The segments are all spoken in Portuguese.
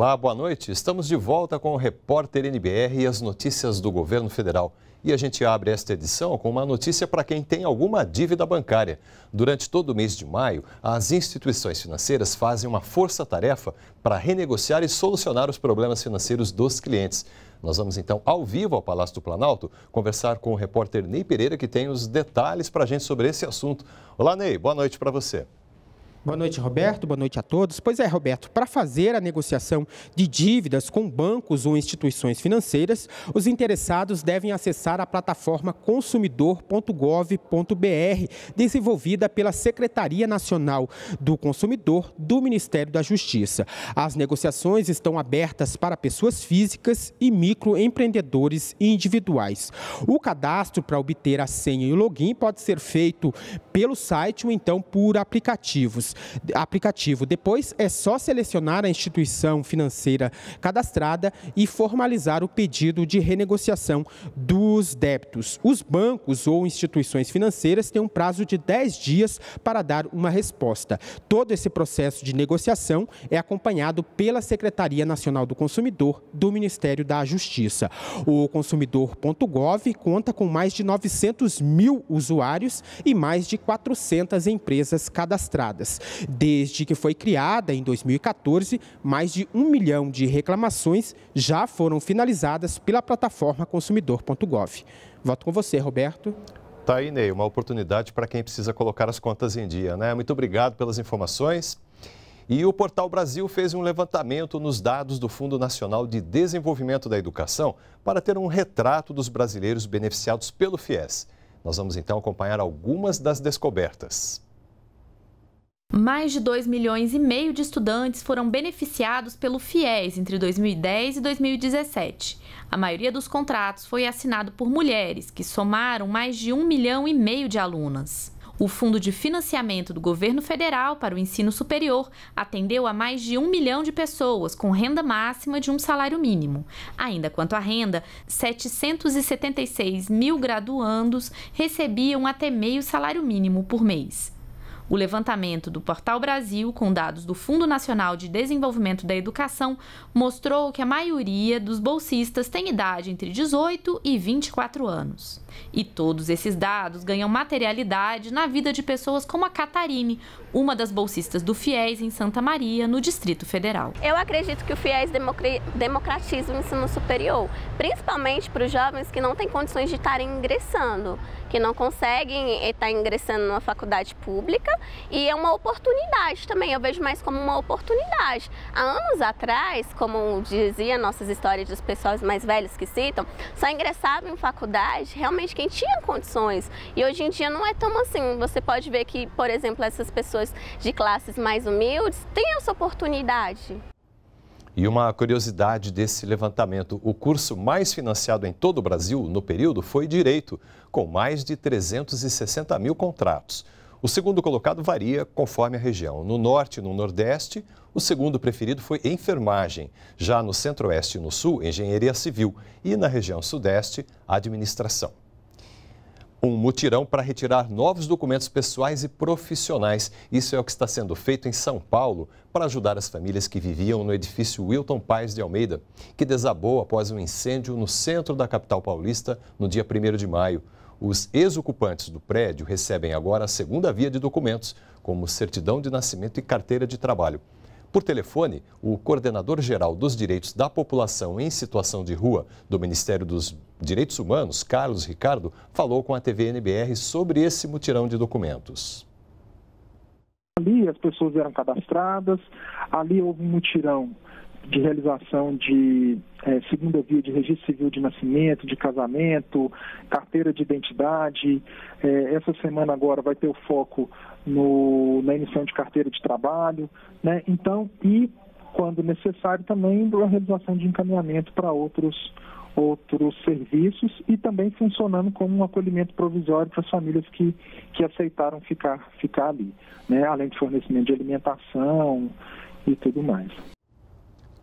Olá, boa noite. Estamos de volta com o repórter NBR e as notícias do governo federal. E a gente abre esta edição com uma notícia para quem tem alguma dívida bancária. Durante todo o mês de maio, as instituições financeiras fazem uma força-tarefa para renegociar e solucionar os problemas financeiros dos clientes. Nós vamos então ao vivo ao Palácio do Planalto conversar com o repórter Ney Pereira, que tem os detalhes para a gente sobre esse assunto. Olá, Ney, boa noite para você. Boa noite, Roberto. Boa noite a todos. Pois é, Roberto, para fazer a negociação de dívidas com bancos ou instituições financeiras, os interessados devem acessar a plataforma consumidor.gov.br, desenvolvida pela Secretaria Nacional do Consumidor do Ministério da Justiça. As negociações estão abertas para pessoas físicas e microempreendedores individuais. O cadastro para obter a senha e o login pode ser feito pelo site ou então por aplicativos aplicativo. Depois é só selecionar a instituição financeira cadastrada e formalizar o pedido de renegociação dos débitos. Os bancos ou instituições financeiras têm um prazo de 10 dias para dar uma resposta. Todo esse processo de negociação é acompanhado pela Secretaria Nacional do Consumidor do Ministério da Justiça. O consumidor.gov conta com mais de 900 mil usuários e mais de 400 empresas cadastradas. Desde que foi criada em 2014, mais de um milhão de reclamações já foram finalizadas pela plataforma consumidor.gov. Volto com você, Roberto. Tá aí, Ney, uma oportunidade para quem precisa colocar as contas em dia, né? Muito obrigado pelas informações. E o Portal Brasil fez um levantamento nos dados do Fundo Nacional de Desenvolvimento da Educação para ter um retrato dos brasileiros beneficiados pelo FIES. Nós vamos então acompanhar algumas das descobertas. Mais de 2 milhões e meio de estudantes foram beneficiados pelo FIES entre 2010 e 2017. A maioria dos contratos foi assinado por mulheres, que somaram mais de 1 milhão e meio de alunas. O Fundo de Financiamento do Governo Federal para o Ensino Superior atendeu a mais de 1 milhão de pessoas com renda máxima de um salário mínimo. Ainda quanto à renda, 776 mil graduandos recebiam até meio salário mínimo por mês. O levantamento do Portal Brasil, com dados do Fundo Nacional de Desenvolvimento da Educação, mostrou que a maioria dos bolsistas tem idade entre 18 e 24 anos. E todos esses dados ganham materialidade na vida de pessoas como a Catarine, uma das bolsistas do FIES em Santa Maria, no Distrito Federal. Eu acredito que o FIES democratiza o ensino superior, principalmente para os jovens que não têm condições de estarem ingressando que não conseguem estar eh, tá ingressando numa faculdade pública e é uma oportunidade também, eu vejo mais como uma oportunidade. Há anos atrás, como dizia nossas histórias dos pessoas mais velhos que citam, só ingressava em faculdade realmente quem tinha condições e hoje em dia não é tão assim. Você pode ver que, por exemplo, essas pessoas de classes mais humildes têm essa oportunidade. E uma curiosidade desse levantamento: o curso mais financiado em todo o Brasil no período foi Direito, com mais de 360 mil contratos. O segundo colocado varia conforme a região. No norte e no nordeste, o segundo preferido foi enfermagem. Já no centro-oeste e no sul, engenharia civil. E na região sudeste, administração um mutirão para retirar novos documentos pessoais e profissionais. Isso é o que está sendo feito em São Paulo para ajudar as famílias que viviam no edifício Wilton Paz de Almeida, que desabou após um incêndio no centro da capital paulista no dia 1 de maio. Os ex-ocupantes do prédio recebem agora a segunda via de documentos, como certidão de nascimento e carteira de trabalho. Por telefone, o coordenador-geral dos direitos da população em situação de rua do Ministério dos Direitos Humanos, Carlos Ricardo, falou com a TV NBR sobre esse mutirão de documentos. Ali as pessoas eram cadastradas, ali houve um mutirão de realização de é, segunda via de registro civil de nascimento, de casamento, carteira de identidade. É, essa semana agora vai ter o foco no, na emissão de carteira de trabalho, né? Então, e quando necessário também a realização de encaminhamento para outros outros serviços e também funcionando como um acolhimento provisório para as famílias que, que aceitaram ficar, ficar ali, né? além de fornecimento de alimentação e tudo mais.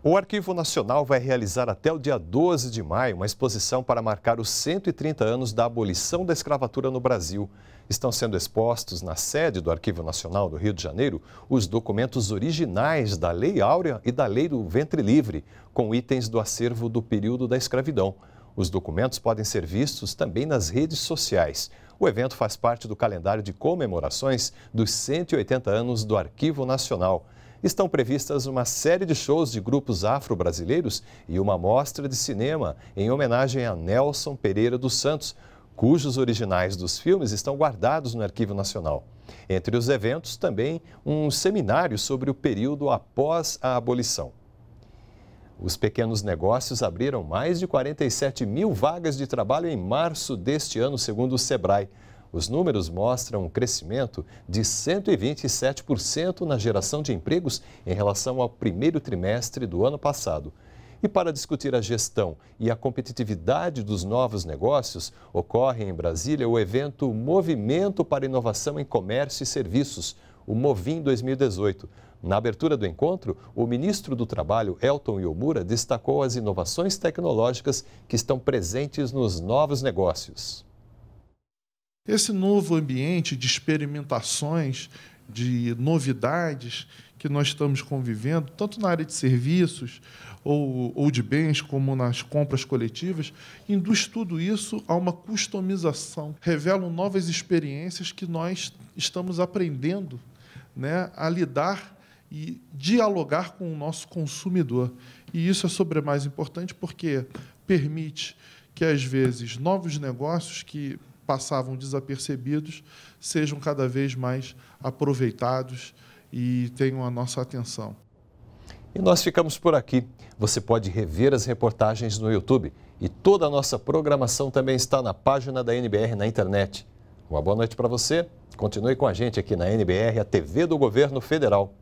O Arquivo Nacional vai realizar até o dia 12 de maio uma exposição para marcar os 130 anos da abolição da escravatura no Brasil. Estão sendo expostos na sede do Arquivo Nacional do Rio de Janeiro os documentos originais da Lei Áurea e da Lei do Ventre Livre, com itens do acervo do período da escravidão. Os documentos podem ser vistos também nas redes sociais. O evento faz parte do calendário de comemorações dos 180 anos do Arquivo Nacional estão previstas uma série de shows de grupos afro-brasileiros e uma mostra de cinema em homenagem a Nelson Pereira dos Santos, cujos originais dos filmes estão guardados no Arquivo Nacional. Entre os eventos, também um seminário sobre o período após a abolição. Os pequenos negócios abriram mais de 47 mil vagas de trabalho em março deste ano, segundo o SEBRAE. Os números mostram um crescimento de 127% na geração de empregos em relação ao primeiro trimestre do ano passado. E para discutir a gestão e a competitividade dos novos negócios, ocorre em Brasília o evento Movimento para Inovação em Comércio e Serviços, o Movim 2018. Na abertura do encontro, o ministro do Trabalho, Elton Yomura, destacou as inovações tecnológicas que estão presentes nos novos negócios. Esse novo ambiente de experimentações, de novidades que nós estamos convivendo, tanto na área de serviços ou, ou de bens, como nas compras coletivas, induz tudo isso a uma customização, revelam novas experiências que nós estamos aprendendo né, a lidar e dialogar com o nosso consumidor. E isso é sobre mais importante porque permite que, às vezes, novos negócios que passavam desapercebidos sejam cada vez mais aproveitados e tenham a nossa atenção. E nós ficamos por aqui. Você pode rever as reportagens no YouTube e toda a nossa programação também está na página da NBR na internet. Uma boa noite para você. Continue com a gente aqui na NBR, a TV do Governo Federal.